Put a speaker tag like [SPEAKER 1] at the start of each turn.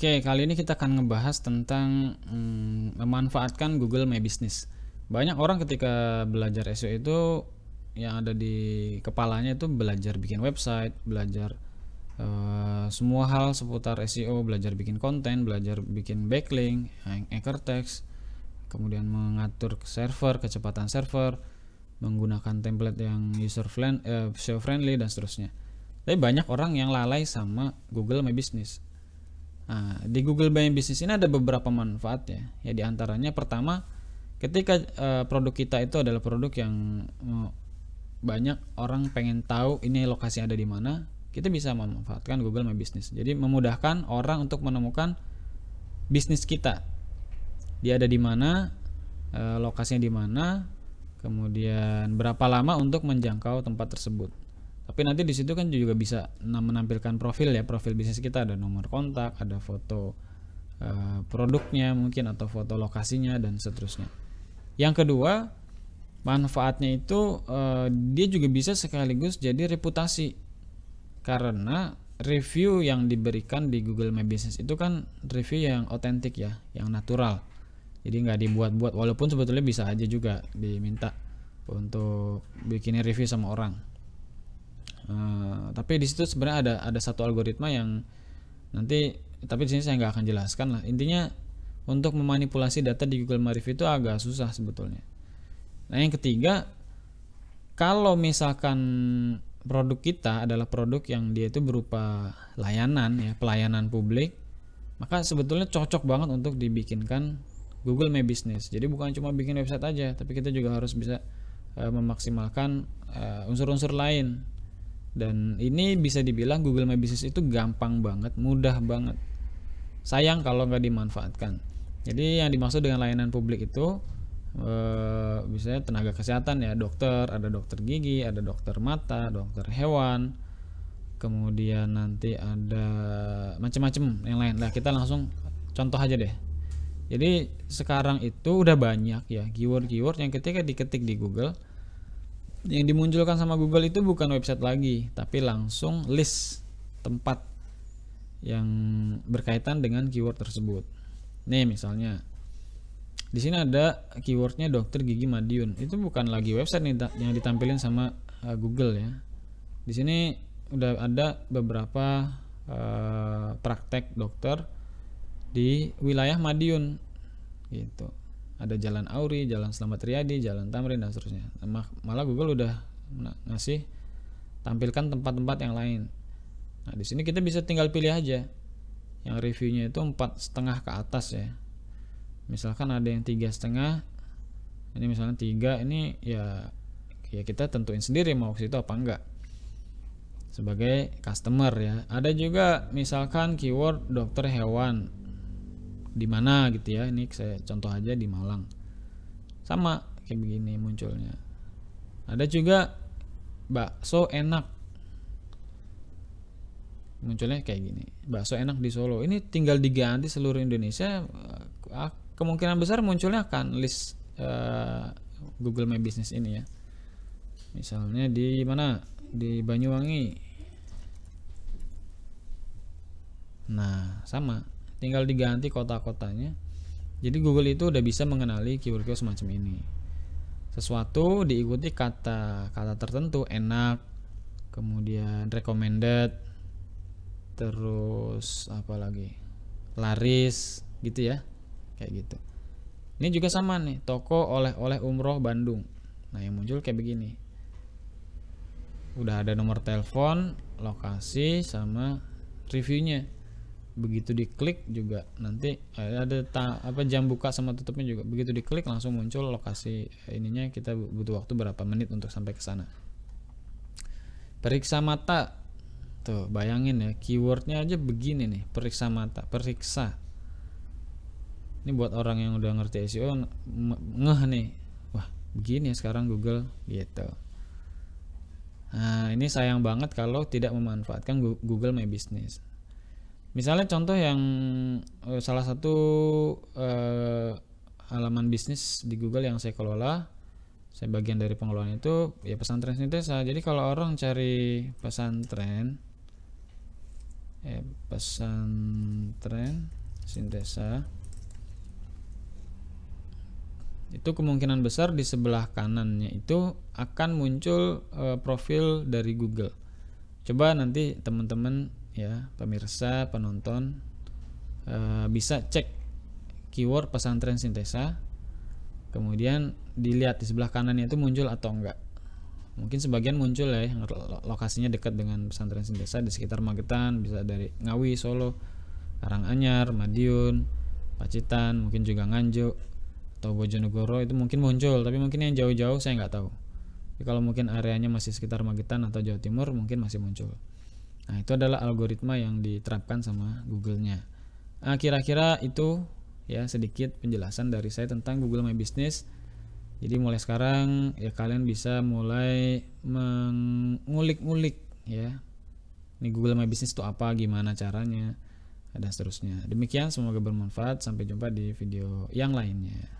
[SPEAKER 1] Oke, kali ini kita akan ngebahas tentang hmm, memanfaatkan Google My Business. Banyak orang ketika belajar SEO itu yang ada di kepalanya itu belajar bikin website, belajar uh, semua hal seputar SEO, belajar bikin konten, belajar bikin backlink, anchor text, kemudian mengatur server, kecepatan server, menggunakan template yang user friendly, uh, eh, SEO friendly dan seterusnya. Tapi banyak orang yang lalai sama Google My Business Nah, di Google Buying Business ini ada beberapa manfaat ya. Ya di antaranya pertama ketika e, produk kita itu adalah produk yang e, banyak orang pengen tahu ini lokasi ada di mana, kita bisa memanfaatkan Google My Business. Jadi memudahkan orang untuk menemukan bisnis kita. Dia ada di mana, e, lokasinya di mana, kemudian berapa lama untuk menjangkau tempat tersebut tapi nanti di situ kan juga bisa menampilkan profil ya profil bisnis kita ada nomor kontak ada foto uh, produknya mungkin atau foto lokasinya dan seterusnya yang kedua manfaatnya itu uh, dia juga bisa sekaligus jadi reputasi karena review yang diberikan di Google My Business itu kan review yang otentik ya yang natural jadi nggak dibuat-buat walaupun sebetulnya bisa aja juga diminta untuk bikin review sama orang Eh, tapi di situ sebenarnya ada ada satu algoritma yang nanti tapi di sini saya nggak akan jelaskan lah. Intinya untuk memanipulasi data di Google My itu agak susah sebetulnya. Nah, yang ketiga kalau misalkan produk kita adalah produk yang dia itu berupa layanan ya, pelayanan publik, maka sebetulnya cocok banget untuk dibikinkan Google My Business. Jadi bukan cuma bikin website aja, tapi kita juga harus bisa uh, memaksimalkan eh, unsur-unsur lain dan ini bisa dibilang Google My Business itu gampang banget, mudah banget. Sayang kalau nggak dimanfaatkan. Jadi yang dimaksud dengan layanan publik itu e, misalnya tenaga kesehatan ya, dokter, ada dokter gigi, ada dokter mata, dokter hewan, kemudian nanti ada macam-macam yang lain. Nah, kita langsung contoh aja deh. Jadi sekarang itu udah banyak ya keyword-keyword yang ketika diketik di Google yang dimunculkan sama Google itu bukan website lagi, tapi langsung list tempat yang berkaitan dengan keyword tersebut. Nih misalnya, di sini ada keywordnya dokter gigi Madiun. Itu bukan lagi website nih yang ditampilkan sama eh, Google ya. Di sini udah ada beberapa uh, praktek dokter di wilayah Madiun gitu ada Jalan Auri, Jalan Selamat Riyadi, Jalan Tamrin dan seterusnya. Nah, malah Google udah ngasih tampilkan tempat-tempat yang lain. Nah, di sini kita bisa tinggal pilih aja. Yang reviewnya itu empat setengah ke atas ya. Misalkan ada yang tiga setengah, ini misalnya tiga ini ya ya kita tentuin sendiri mau ke situ apa enggak sebagai customer ya ada juga misalkan keyword dokter hewan di mana gitu ya ini saya contoh aja di Malang sama kayak begini munculnya ada juga bakso enak munculnya kayak gini bakso enak di Solo ini tinggal diganti seluruh Indonesia eh, ah, kemungkinan besar munculnya akan list uh, Google My Business ini ya misalnya di mana di Banyuwangi nah sama tinggal diganti kota-kotanya, jadi Google itu udah bisa mengenali keyword-keyword semacam ini sesuatu diikuti kata kata tertentu enak kemudian recommended terus apa lagi laris gitu ya kayak gitu ini juga sama nih toko oleh-oleh umroh Bandung nah yang muncul kayak begini udah ada nomor telepon lokasi sama reviewnya begitu diklik juga nanti eh, ada ta, apa jam buka sama tutupnya juga begitu diklik langsung muncul lokasi eh, ininya kita butuh waktu berapa menit untuk sampai ke sana periksa mata tuh bayangin ya keywordnya aja begini nih periksa mata periksa ini buat orang yang udah ngerti SEO ngeh nih wah begini ya sekarang Google gitu nah ini sayang banget kalau tidak memanfaatkan Google My Business Misalnya contoh yang uh, salah satu uh, halaman bisnis di Google yang saya kelola, saya bagian dari pengelolaan itu ya pesantren sintesa. Jadi kalau orang cari pesantren eh, pesantren sintesa itu kemungkinan besar di sebelah kanannya itu akan muncul uh, profil dari Google. Coba nanti teman-teman ya pemirsa penonton e, bisa cek keyword pesantren sintesa kemudian dilihat di sebelah kanannya itu muncul atau enggak mungkin sebagian muncul ya yang lokasinya dekat dengan pesantren sintesa di sekitar Magetan bisa dari Ngawi Solo Karanganyar Madiun Pacitan mungkin juga Nganjuk atau Bojonegoro itu mungkin muncul tapi mungkin yang jauh-jauh saya nggak tahu jadi kalau mungkin areanya masih sekitar Magetan atau Jawa Timur mungkin masih muncul Nah, itu adalah algoritma yang diterapkan sama Google-nya. Nah, kira-kira itu ya sedikit penjelasan dari saya tentang Google My Business. Jadi mulai sekarang ya kalian bisa mulai mengulik-ulik ya. Ini Google My Business itu apa, gimana caranya, dan seterusnya. Demikian semoga bermanfaat. Sampai jumpa di video yang lainnya.